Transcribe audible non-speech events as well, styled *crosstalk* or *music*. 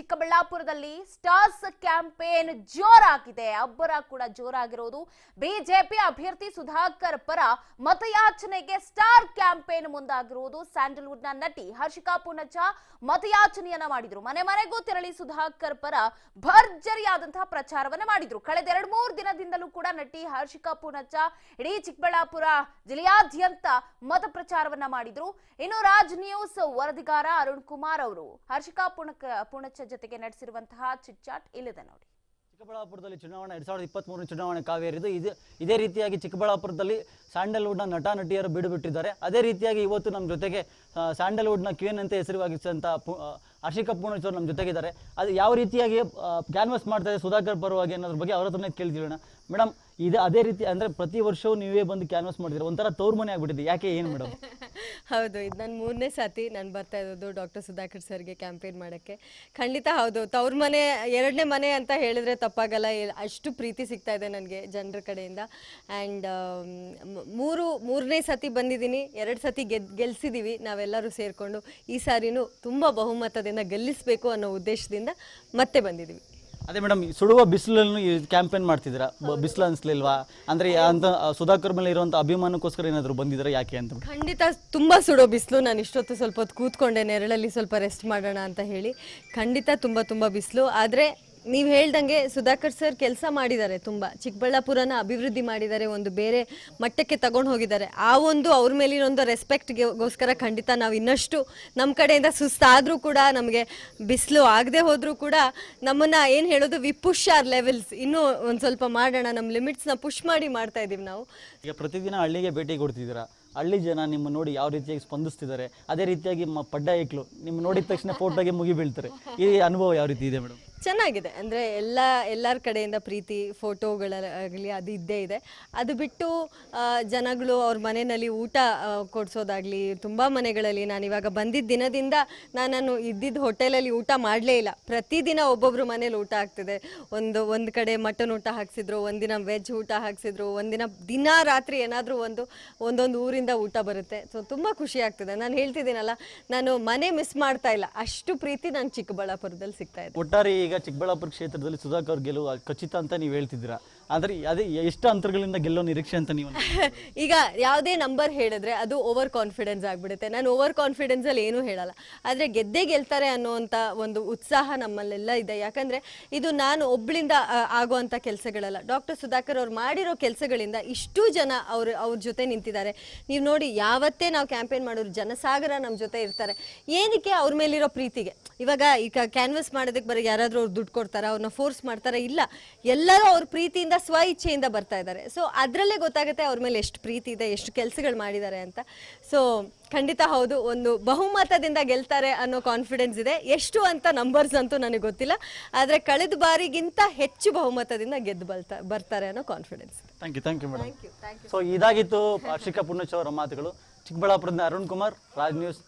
ಚಿಕ್ಕಬಳ್ಳಾಪುರದಲ್ಲಿ stars campaign ಜೋರಾಗಿದೆ ಅಬ್ಬರ ಕೂಡ ಜೋರಾಗಿರೋದು ಬಿಜೆಪಿ ಅಭ್ಯರ್ಥಿ ಸುಧಾಕರ್ ಪರ ಮತಯಾಚನೆಗೆ ಸ್ಟಾರ್ ಕ್ಯಾಂಪೇನ್ ಮುಂದಾಗಿರುವುದು ಸ್ಯಾಂಡಲ್ವುಡ್ ನಟಿ ಹರ್ಷಿಕಾ ಪೂನಚ್ಚ ಮತಯಾಚನೆಯನ್ನ ಮಾಡಿದ್ರು ಮನೆ ಮನೆಗೂ ತೆರಳಿ ಸುಧಾಕರ್ ಪರ ಭರ್ಜರಿಯಾದಂತಹ ಪ್ರಚಾರವನ್ನ ಮಾಡಿದ್ರು ಕಳೆದ ಎರಡು ಮೂರು ದಿನದಿಂದಲೂ ಕೂಡ ನಟಿ ಹರ್ಷಿಕಾ ಪೂನಚಾ ಇಡೀ ಚಿಕ್ಕಬಳ್ಳಾಪುರ ಜಿಲ್ಲೆಯಾದ್ಯಂತ ಮತ ಪ್ರಚಾರವನ್ನ ಮಾಡಿದ್ರು ಇನ್ನು ರಾಜ್ ನ್ಯೂಸ್ ವರದಿಗಾರ ಅರುಣ್ ಕುಮಾರ್ ಅವರು ಹರ್ಷಿಕಾ ಪೂರ್ಣ ಪುಣಚ ಜೊತೆಗೆ ನಡೆಸಿರುವಂತಹ ಚಿಟ್ಚಾಟ್ ಇಲ್ಲಿದೆ ನೋಡಿ ಚಿಕ್ಕಬಳ್ಳಾಪುರದಲ್ಲಿ ಚುನಾವಣೆ ಎರಡ್ ಸಾವಿರದ ಇಪ್ಪತ್ತ್ ಮೂರನೇ ಚುನಾವಣೆ ಕಾವೇರಿದ್ದು ಇದು ಇದೇ ರೀತಿಯಾಗಿ ಚಿಕ್ಕಬಳ್ಳಾಪುರದಲ್ಲಿ ಸ್ಯಾಂಡಲ್ವುಡ್ನ ನಟ ನಟಿಯರು ಬಿಡುಬಿಟ್ಟಿದ್ದಾರೆ ಅದೇ ರೀತಿಯಾಗಿ ಇವತ್ತು ನಮ್ಮ ಜೊತೆಗೆ ಸ್ಯಾಂಡಲ್ವುಡ್ನ ಕ್ವೀನ್ ಅಂತ ಹೆಸರುವಾಗಿಸಿದಂಥ ಹರ್ಷಿಕ ಪೂರ್ಣೇಶ್ವರ್ ನಮ್ಮ ಜೊತೆಗಿದ್ದಾರೆ ಅದು ಯಾವ ರೀತಿಯಾಗಿ ಕ್ಯಾನ್ವಸ್ ಮಾಡ್ತಾರೆ ಸುಧಾಕರ್ ಪರವಾಗಿ ಅನ್ನೋದ್ರ ಬಗ್ಗೆ ಅವರ ಹತ್ರನೇ ಕೇಳ್ತೀವಣ ಮೇಡಮ್ ಇದು ಅದೇ ರೀತಿ ಅಂದರೆ ಪ್ರತಿ ವರ್ಷವೂ ನೀವೇ ಬಂದು ಕ್ಯಾನ್ವಸ್ ಮಾಡಿದ್ರೆ ಒಂಥರ ತೌರ್ಮನೆ ಆಗಿಬಿಟ್ಟಿದೆ ಯಾಕೆ ಏನು ಮೇಡಮ್ ಹೌದು ಇದು ನನ್ನ ಮೂರನೇ ಸಾತಿ ನಾನು ಬರ್ತಾ ಇರೋದು ಡಾಕ್ಟರ್ ಸುಧಾಕರ್ ಸರ್ಗೆ ಕ್ಯಾಂಪೇನ್ ಮಾಡೋಕ್ಕೆ ಖಂಡಿತ ಹೌದು ತವ್ರ ಮನೆ ಎರಡನೇ ಮನೆ ಅಂತ ಹೇಳಿದ್ರೆ ತಪ್ಪಾಗಲ್ಲ ಅಷ್ಟು ಪ್ರೀತಿ ಸಿಗ್ತಾ ಇದೆ ನನಗೆ ಜನರ ಕಡೆಯಿಂದ ಆ್ಯಂಡ್ ಮೂರು ಮೂರನೇ ಸತಿ ಬಂದಿದ್ದೀನಿ ಎರಡು ಸತಿ ಗೆದ್ ಗೆಲ್ಸಿದ್ದೀವಿ ನಾವೆಲ್ಲರೂ ಸೇರಿಕೊಂಡು ಈ ಸಾರಿನೂ ತುಂಬ ಬಹುಮತದಿಂದ ಗೆಲ್ಲಿಸಬೇಕು ಅನ್ನೋ ಉದ್ದೇಶದಿಂದ ಮತ್ತೆ ಬಂದಿದ್ದೀವಿ ಅದೇ ಮೇಡಮ್ ಸುಡುವ ಬಿಸಿಲನ್ನು ಕ್ಯಾಂಪೇನ್ ಮಾಡ್ತಿದ್ದೀರಾ ಬಿಸಿಲು ಅನಿಸ್ಲಿಲ್ವಾ ಅಂದ್ರೆ ಅಂತ ಸುಧಾಕರ್ ಮೇಲೆ ಇರುವಂತ ಅಭಿಮಾನಕ್ಕೋಸ್ಕರ ಏನಾದ್ರು ಬಂದಿದ್ರೆ ಯಾಕೆ ಅಂತ ಖಂಡಿತ ತುಂಬಾ ಸುಡೋ ಬಿಸಿಲು ನಾನು ಇಷ್ಟೊತ್ತು ಸ್ವಲ್ಪ ಹೊತ್ತು ಕೂತ್ಕೊಂಡೆ ನೆರಳಲ್ಲಿ ಸ್ವಲ್ಪ ರೆಸ್ಟ್ ಮಾಡೋಣ ಅಂತ ಹೇಳಿ ಖಂಡಿತ ತುಂಬಾ ತುಂಬಾ ಬಿಸಿಲು ಆದ್ರೆ ನೀವು ಹೇಳ್ದಂಗೆ ಸುಧಾಕರ್ ಸರ್ ಕೆಲಸ ಮಾಡಿದ್ದಾರೆ ತುಂಬ ಚಿಕ್ಕಬಳ್ಳಾಪುರನ ಅಭಿವೃದ್ಧಿ ಮಾಡಿದ್ದಾರೆ ಒಂದು ಬೇರೆ ಮಟ್ಟಕ್ಕೆ ತಗೊಂಡು ಹೋಗಿದ್ದಾರೆ ಆ ಒಂದು ಅವ್ರ ಮೇಲಿನೊಂದು ರೆಸ್ಪೆಕ್ಟ್ಗೆ ಗೋಸ್ಕರ ಖಂಡಿತ ನಾವು ಇನ್ನಷ್ಟು ನಮ್ಮ ಕಡೆಯಿಂದ ಸುಸ್ತಾದರೂ ಕೂಡ ನಮಗೆ ಬಿಸಿಲು ಆಗದೆ ಹೋದರೂ ಕೂಡ ನಮ್ಮನ್ನು ಏನು ಹೇಳೋದು ವಿ ಪುಷ್ ಆರ್ ಲೆವೆಲ್ಸ್ ಇನ್ನೂ ಒಂದು ಸ್ವಲ್ಪ ಮಾಡೋಣ ನಮ್ಮ ಲಿಮಿಟ್ಸ್ನ ಪುಷ್ ಮಾಡಿ ಮಾಡ್ತಾ ಇದ್ದೀವಿ ನಾವು ಈಗ ಪ್ರತಿದಿನ ಹಳ್ಳಿಗೆ ಭೇಟಿ ಕೊಡ್ತಿದ್ದೀರಾ ಹಳ್ಳಿ ಜನ ನಿಮ್ಮ ನೋಡಿ ಯಾವ ರೀತಿಯಾಗಿ ಸ್ಪಂದಿಸ್ತಿದ್ದಾರೆ ಅದೇ ರೀತಿಯಾಗಿ ಪಡ್ಡ ಇಕ್ಲು ನಿಮ್ಮ ನೋಡಿದ ತಕ್ಷಣ ಫೋಟೋಗೆ ಮುಗಿಬೀಳ್ತಾರೆ ಈ ಅನುಭವ ಯಾವ ರೀತಿ ಇದೆ ಮೇಡಮ್ ಚೆನ್ನಾಗಿದೆ ಅಂದರೆ ಎಲ್ಲ ಎಲ್ಲರ ಕಡೆಯಿಂದ ಪ್ರೀತಿ ಫೋಟೋಗಳಾಗಲಿ ಅದು ಇದ್ದೇ ಇದೆ ಅದು ಬಿಟ್ಟು ಜನಗಳು ಅವ್ರ ಮನೆಯಲ್ಲಿ ಊಟ ಕೊಡಿಸೋದಾಗಲಿ ತುಂಬ ಮನೆಗಳಲ್ಲಿ ನಾನು ಇವಾಗ ಬಂದಿದ್ದ ದಿನದಿಂದ ನಾನು ಇದ್ದಿದ್ದ ಹೋಟೆಲಲ್ಲಿ ಊಟ ಮಾಡಲೇ ಇಲ್ಲ ಪ್ರತಿದಿನ ಒಬ್ಬೊಬ್ಬರು ಮನೇಲಿ ಊಟ ಆಗ್ತಿದೆ ಒಂದು ಒಂದು ಕಡೆ ಮಟನ್ ಊಟ ಹಾಕ್ಸಿದ್ರು ಒಂದಿನ ವೆಜ್ ಊಟ ಹಾಕ್ಸಿದ್ರು ಒಂದಿನ ದಿನ ರಾತ್ರಿ ಏನಾದರೂ ಒಂದು ಒಂದೊಂದು ಊರಿಂದ ಊಟ ಬರುತ್ತೆ ಸೊ ತುಂಬ ಖುಷಿ ಆಗ್ತಿದೆ ನಾನು ಹೇಳ್ತಿದ್ದೀನಲ್ಲ ನಾನು ಮನೆ ಮಿಸ್ ಮಾಡ್ತಾ ಇಲ್ಲ ಅಷ್ಟು ಪ್ರೀತಿ ನಾನು ಚಿಕ್ಕಬಳ್ಳಾಪುರದಲ್ಲಿ ಸಿಗ್ತಾ ಇದೆ ಒಟ್ಟಾರೆ ಈಗ ಈಗ ಚಿಕ್ಕಬಳ್ಳಾಪುರ ಕ್ಷೇತ್ರದಲ್ಲಿ ಸುಧಾಕರ್ ಗೆಲುವು ಖಚಿತ ಅಂತ ನೀವು ಹೇಳ್ತಿದ್ದೀರಾ ಆದರೆ ಅದೇ ಎಷ್ಟು ಅಂತರಗಳಿಂದ ಗೆಲ್ಲೋ ನಿರೀಕ್ಷೆ ಅಂತ ನೀವು *laughs* ಈಗ ಯಾವುದೇ ನಂಬರ್ ಹೇಳಿದ್ರೆ ಅದು ಓವರ್ ಕಾನ್ಫಿಡೆನ್ಸ್ ಆಗಿಬಿಡುತ್ತೆ ನಾನು ಓವರ್ ಕಾನ್ಫಿಡೆನ್ಸ್ ಅಲ್ಲಿ ಏನೂ ಹೇಳಲ್ಲ ಆದರೆ ಗೆದ್ದೇ ಗೆಲ್ತಾರೆ ಅನ್ನೋವಂಥ ಒಂದು ಉತ್ಸಾಹ ನಮ್ಮಲ್ಲೆಲ್ಲ ಇದೆ ಯಾಕಂದ್ರೆ ಇದು ನಾನು ಒಬ್ಬಳಿಂದ ಆಗುವಂಥ ಕೆಲಸಗಳಲ್ಲ ಡಾಕ್ಟರ್ ಸುಧಾಕರ್ ಅವ್ರು ಮಾಡಿರೋ ಕೆಲಸಗಳಿಂದ ಇಷ್ಟು ಜನ ಅವರು ಅವ್ರ ಜೊತೆ ನಿಂತಿದ್ದಾರೆ ನೀವು ನೋಡಿ ಯಾವತ್ತೇ ನಾವು ಕ್ಯಾಂಪೇನ್ ಮಾಡೋರು ಜನಸಾಗರ ನಮ್ಮ ಜೊತೆ ಇರ್ತಾರೆ ಏನಕ್ಕೆ ಅವ್ರ ಮೇಲಿರೋ ಪ್ರೀತಿಗೆ ಇವಾಗ ಈಗ ಕ್ಯಾನ್ವಸ್ ಮಾಡೋದಕ್ಕೆ ಬರೀ ಯಾರಾದರೂ ಅವ್ರು ದುಡ್ಡು ಕೊಡ್ತಾರೆ ಅವ್ರನ್ನ ಫೋರ್ಸ್ ಮಾಡ್ತಾರೆ ಇಲ್ಲ ಎಲ್ಲರೂ ಅವ್ರ ಪ್ರೀತಿಯಿಂದ ಸ್ವ ಇಚ್ಛೆಯಿಂದ ಬರ್ತಾ ಇದ್ದಾರೆ ಸೊ ಅದರಲ್ಲೇ ಗೊತ್ತಾಗುತ್ತೆ ಅವ್ರ ಮೇಲೆ ಎಷ್ಟು ಪ್ರೀತಿ ಇದೆ ಎಷ್ಟು ಕೆಲಸಗಳು ಮಾಡಿದ್ದಾರೆ ಅಂತ ಸೊ ಖಂಡಿತ ಹೌದು ಒಂದು ಬಹುಮತದಿಂದ ಗೆಲ್ತಾರೆ ಅನ್ನೋ ಕಾನ್ಫಿಡೆನ್ಸ್ ಇದೆ ಎಷ್ಟು ಅಂತ ನಂಬರ್ಸ್ ಅಂತೂ ನನಗೆ ಗೊತ್ತಿಲ್ಲ ಆದರೆ ಕಳೆದ ಬಾರಿಗಿಂತ ಹೆಚ್ಚು ಬಹುಮತದಿಂದ ಗೆದ್ದು ಬರ್ತಾ ಬರ್ತಾರೆ ಅನ್ನೋ confidence thank you thank you so ಇದಾಗಿತ್ತು ಮಾತುಗಳು ಚಿಕ್ಕಬಳ್ಳಾಪುರದ ಅರುಣ್ ಕುಮಾರ್ ರಾಜ್ ನ್ಯೂಸ್